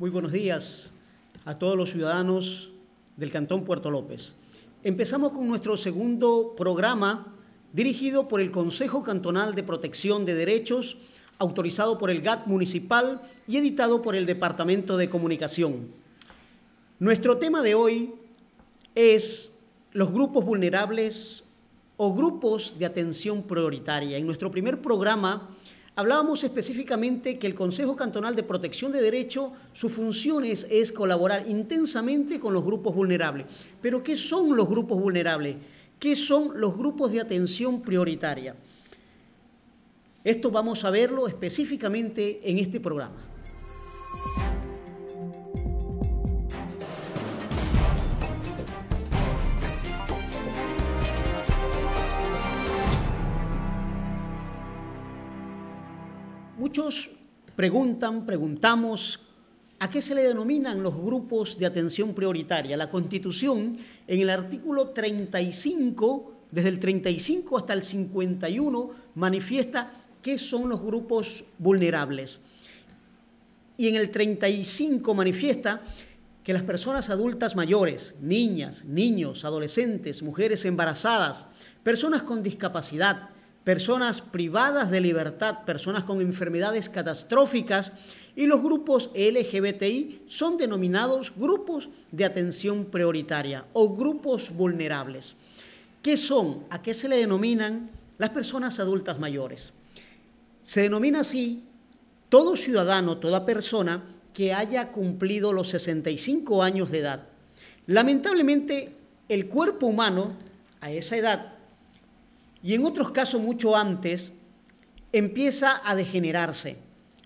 Muy buenos días a todos los ciudadanos del Cantón Puerto López. Empezamos con nuestro segundo programa dirigido por el Consejo Cantonal de Protección de Derechos, autorizado por el GAT municipal y editado por el Departamento de Comunicación. Nuestro tema de hoy es los grupos vulnerables o grupos de atención prioritaria. En nuestro primer programa Hablábamos específicamente que el Consejo Cantonal de Protección de Derecho, su función es colaborar intensamente con los grupos vulnerables. Pero ¿qué son los grupos vulnerables? ¿Qué son los grupos de atención prioritaria? Esto vamos a verlo específicamente en este programa. Muchos preguntan, preguntamos, ¿a qué se le denominan los grupos de atención prioritaria? La Constitución, en el artículo 35, desde el 35 hasta el 51, manifiesta qué son los grupos vulnerables. Y en el 35 manifiesta que las personas adultas mayores, niñas, niños, adolescentes, mujeres embarazadas, personas con discapacidad, personas privadas de libertad, personas con enfermedades catastróficas y los grupos LGBTI son denominados grupos de atención prioritaria o grupos vulnerables. ¿Qué son? ¿A qué se le denominan las personas adultas mayores? Se denomina así todo ciudadano, toda persona que haya cumplido los 65 años de edad. Lamentablemente, el cuerpo humano a esa edad y en otros casos mucho antes, empieza a degenerarse,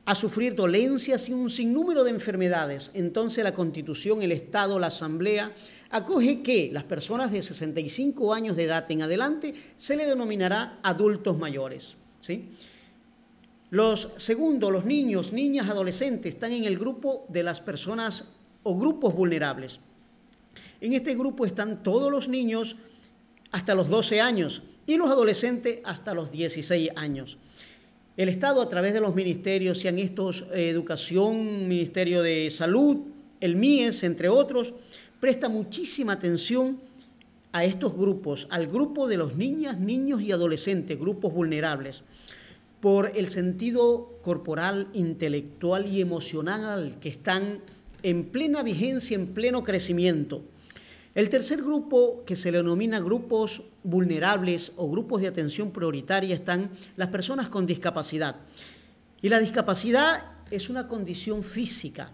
a sufrir dolencias y un sinnúmero de enfermedades. Entonces la Constitución, el Estado, la Asamblea acoge que las personas de 65 años de edad en adelante se le denominará adultos mayores. Los segundos, los niños, niñas, adolescentes, están en el grupo de las personas o grupos vulnerables. En este grupo están todos los niños hasta los 12 años, y los adolescentes hasta los 16 años. El Estado a través de los ministerios, sean estos eh, Educación, Ministerio de Salud, el MIES, entre otros, presta muchísima atención a estos grupos, al grupo de los niñas, niños y adolescentes, grupos vulnerables, por el sentido corporal, intelectual y emocional que están en plena vigencia, en pleno crecimiento. El tercer grupo, que se le denomina grupos vulnerables o grupos de atención prioritaria, están las personas con discapacidad. Y la discapacidad es una condición física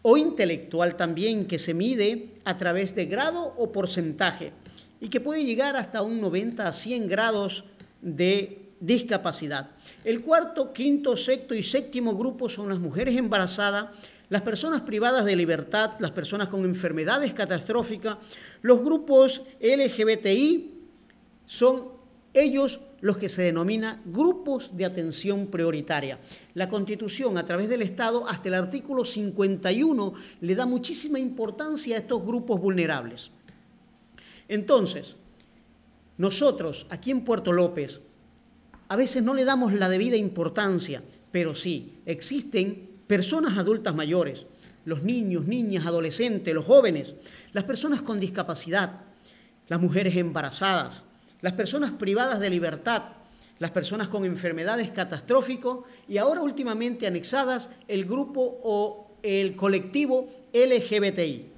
o intelectual también que se mide a través de grado o porcentaje y que puede llegar hasta un 90 a 100 grados de discapacidad. El cuarto, quinto, sexto y séptimo grupo son las mujeres embarazadas, las personas privadas de libertad, las personas con enfermedades catastróficas, los grupos LGBTI son ellos los que se denomina grupos de atención prioritaria. La Constitución, a través del Estado, hasta el artículo 51, le da muchísima importancia a estos grupos vulnerables. Entonces, nosotros aquí en Puerto López a veces no le damos la debida importancia, pero sí, existen personas adultas mayores, los niños, niñas, adolescentes, los jóvenes, las personas con discapacidad, las mujeres embarazadas, las personas privadas de libertad, las personas con enfermedades catastróficas y ahora últimamente anexadas el grupo o el colectivo LGBTI.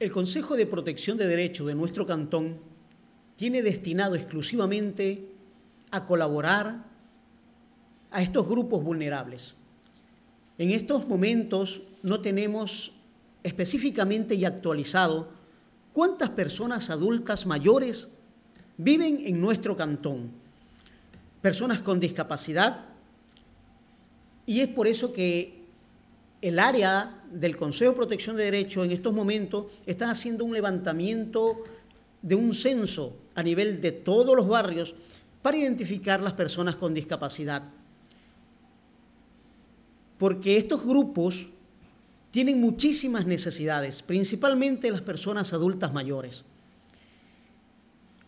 El Consejo de Protección de Derechos de nuestro cantón tiene destinado exclusivamente a colaborar a estos grupos vulnerables. En estos momentos no tenemos específicamente y actualizado cuántas personas adultas mayores viven en nuestro cantón, personas con discapacidad, y es por eso que el área del Consejo de Protección de Derechos en estos momentos está haciendo un levantamiento de un censo a nivel de todos los barrios para identificar las personas con discapacidad. Porque estos grupos tienen muchísimas necesidades, principalmente las personas adultas mayores.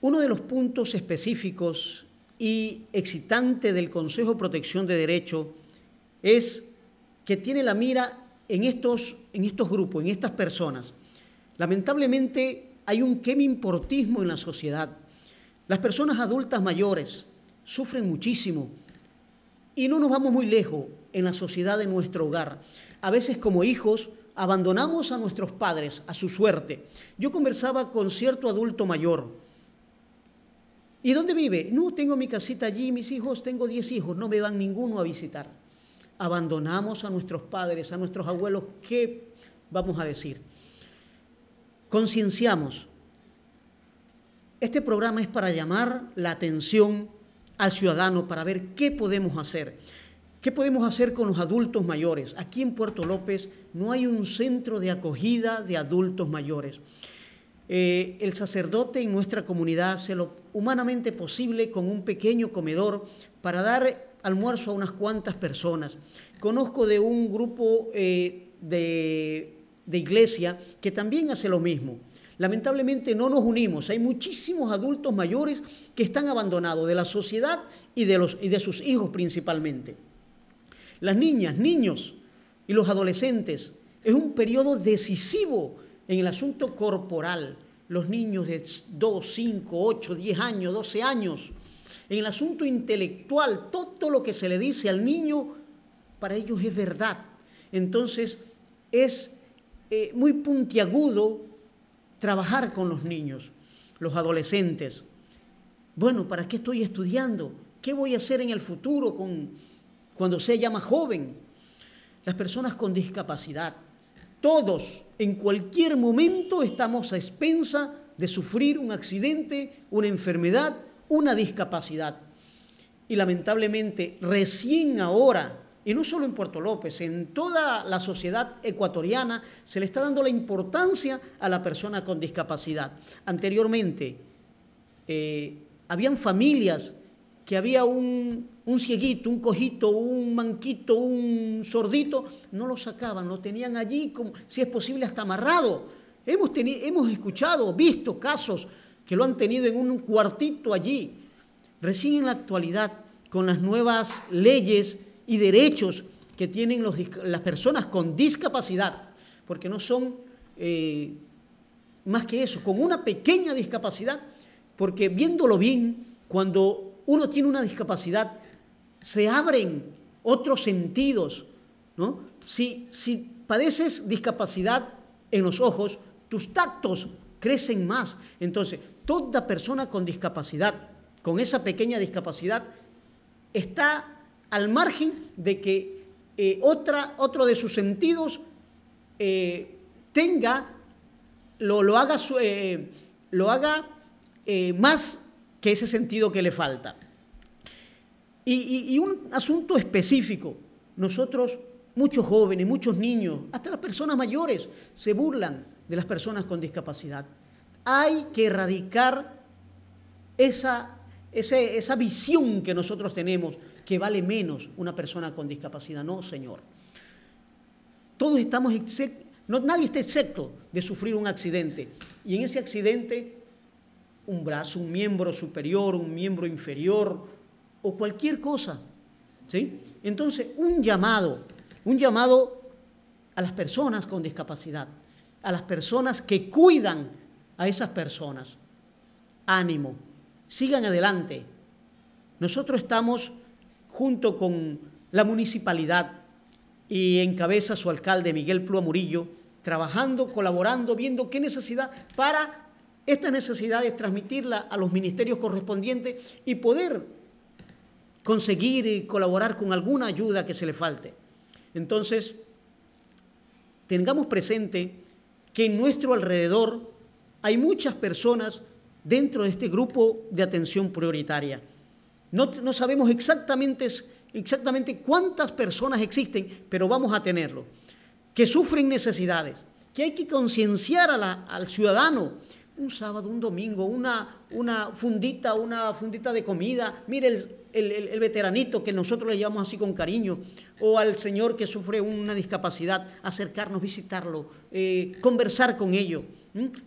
Uno de los puntos específicos y excitante del Consejo de Protección de Derecho es que tiene la mira en estos, en estos grupos, en estas personas. Lamentablemente hay un importismo en la sociedad. Las personas adultas mayores sufren muchísimo y no nos vamos muy lejos en la sociedad de nuestro hogar. A veces como hijos abandonamos a nuestros padres a su suerte. Yo conversaba con cierto adulto mayor. ¿Y dónde vive? No, tengo mi casita allí, mis hijos, tengo 10 hijos, no me van ninguno a visitar abandonamos a nuestros padres, a nuestros abuelos, ¿qué vamos a decir? Concienciamos. Este programa es para llamar la atención al ciudadano, para ver qué podemos hacer. ¿Qué podemos hacer con los adultos mayores? Aquí en Puerto López no hay un centro de acogida de adultos mayores. Eh, el sacerdote en nuestra comunidad hace lo humanamente posible con un pequeño comedor para dar almuerzo a unas cuantas personas. Conozco de un grupo eh, de, iglesia que también hace lo mismo. Lamentablemente no nos unimos. Hay muchísimos adultos mayores que están abandonados de la sociedad y de, los, y de sus hijos principalmente. Las niñas, niños y los adolescentes es un periodo decisivo en el asunto corporal. Los niños de 2, 5, 8, 10 años, 12 años en el asunto intelectual, todo lo que se le dice al niño, para ellos es verdad. Entonces, es eh, muy puntiagudo trabajar con los niños, los adolescentes. Bueno, ¿para qué estoy estudiando? ¿Qué voy a hacer en el futuro con, cuando sea ya más joven? Las personas con discapacidad, todos, en cualquier momento estamos a expensa de sufrir un accidente, una enfermedad una discapacidad. Y lamentablemente, recién ahora, y no solo en Puerto López, en toda la sociedad ecuatoriana se le está dando la importancia a la persona con discapacidad. Anteriormente, eh, habían familias que había un, un, cieguito, un cojito, un manquito, un sordito, no lo sacaban, lo tenían allí, como, si es posible, hasta amarrado. Hemos, hemos escuchado, visto casos que lo han tenido en un cuartito allí. Recién en la actualidad, con las nuevas leyes y derechos que tienen los, las personas con discapacidad, porque no son eh, más que eso, con una pequeña discapacidad, porque viéndolo bien, cuando uno tiene una discapacidad, se abren otros sentidos, ¿no? Si, si padeces discapacidad en los ojos, tus tactos crecen más. Entonces, toda persona con discapacidad, con esa pequeña discapacidad, está al margen de que eh, otra, otro de sus sentidos eh, tenga, lo, haga, lo haga eh, más que ese sentido que le falta. y un asunto específico, nosotros muchos jóvenes, muchos niños, hasta las personas mayores se burlan de las personas con discapacidad. Hay que erradicar esa, visión que nosotros tenemos que vale menos una persona con discapacidad. No, señor. Todos estamos excepto, no, nadie está excepto de sufrir un accidente. Y en ese accidente, un brazo, un miembro superior, un miembro inferior o cualquier cosa. ¿sí? Entonces, un llamado un llamado a las personas con discapacidad, a las personas que cuidan a esas personas. Ánimo, sigan adelante. Nosotros estamos junto con la municipalidad y encabeza su alcalde Miguel Plúa Murillo, trabajando, colaborando, viendo qué necesidad para estas necesidades transmitirla a los ministerios correspondientes y poder conseguir y colaborar con alguna ayuda que se le falte. Entonces, tengamos presente que en nuestro alrededor hay muchas personas dentro de este grupo de atención prioritaria. No, sabemos exactamente, exactamente cuántas personas existen, pero vamos a tenerlo, que sufren necesidades, que hay que concienciar al ciudadano un sábado, un domingo, una, una fundita, una fundita de comida. Mire el, veteranito que nosotros le llamamos así con cariño, o al señor que sufre una discapacidad, acercarnos, visitarlo, eh, conversar con ellos,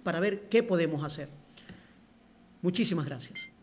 para ver qué podemos hacer. Muchísimas gracias.